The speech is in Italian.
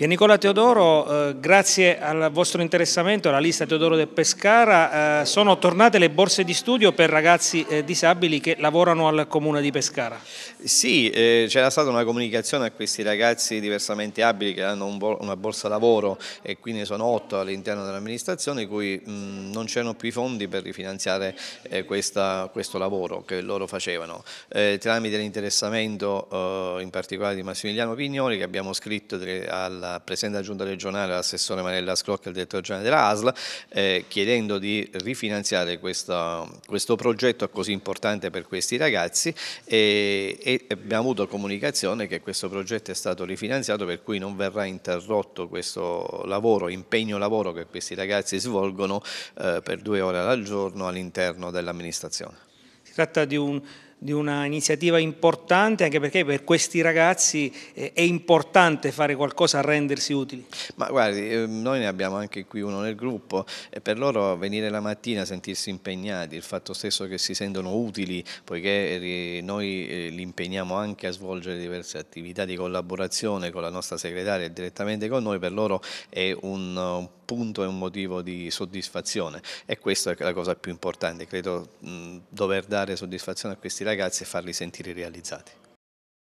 Pier Nicola Teodoro, eh, grazie al vostro interessamento alla lista Teodoro del Pescara, eh, sono tornate le borse di studio per ragazzi eh, disabili che lavorano al comune di Pescara. Sì, eh, c'era stata una comunicazione a questi ragazzi diversamente abili che hanno un bo una borsa lavoro e quindi sono otto all'interno dell'amministrazione, cui mh, mm, non c'erano più i fondi per rifinanziare eh, questa, questo lavoro che loro facevano. Eh, tramite l'interessamento in particolare di Massimiliano Pignoli che abbiamo scritto alla Presidente della Giunta regionale, l'assessore Marella Scrocca e il direttore generale della ASL, eh, chiedendo di rifinanziare questo, questo, progetto così importante per questi ragazzi e, e, abbiamo avuto comunicazione che questo progetto è stato rifinanziato per cui non verrà interrotto questo lavoro, impegno lavoro che questi ragazzi svolgono eh, per due ore al giorno all'interno dell'amministrazione. Si tratta di un di un'iniziativa importante anche perché per questi ragazzi eh, è importante fare qualcosa, rendersi utili. Ma guardi, ehm, noi ne abbiamo anche qui uno nel gruppo e per loro venire la mattina, sentirsi impegnati, il fatto stesso che si sentono utili poiché eh, noi eh, li impegniamo anche a svolgere diverse attività di collaborazione con la nostra segretaria e direttamente con noi, per loro è un punto, e un motivo di soddisfazione e questa è la cosa più importante, credo mh, dover dare soddisfazione a questi ragazzi ragazzi e farli sentire realizzati.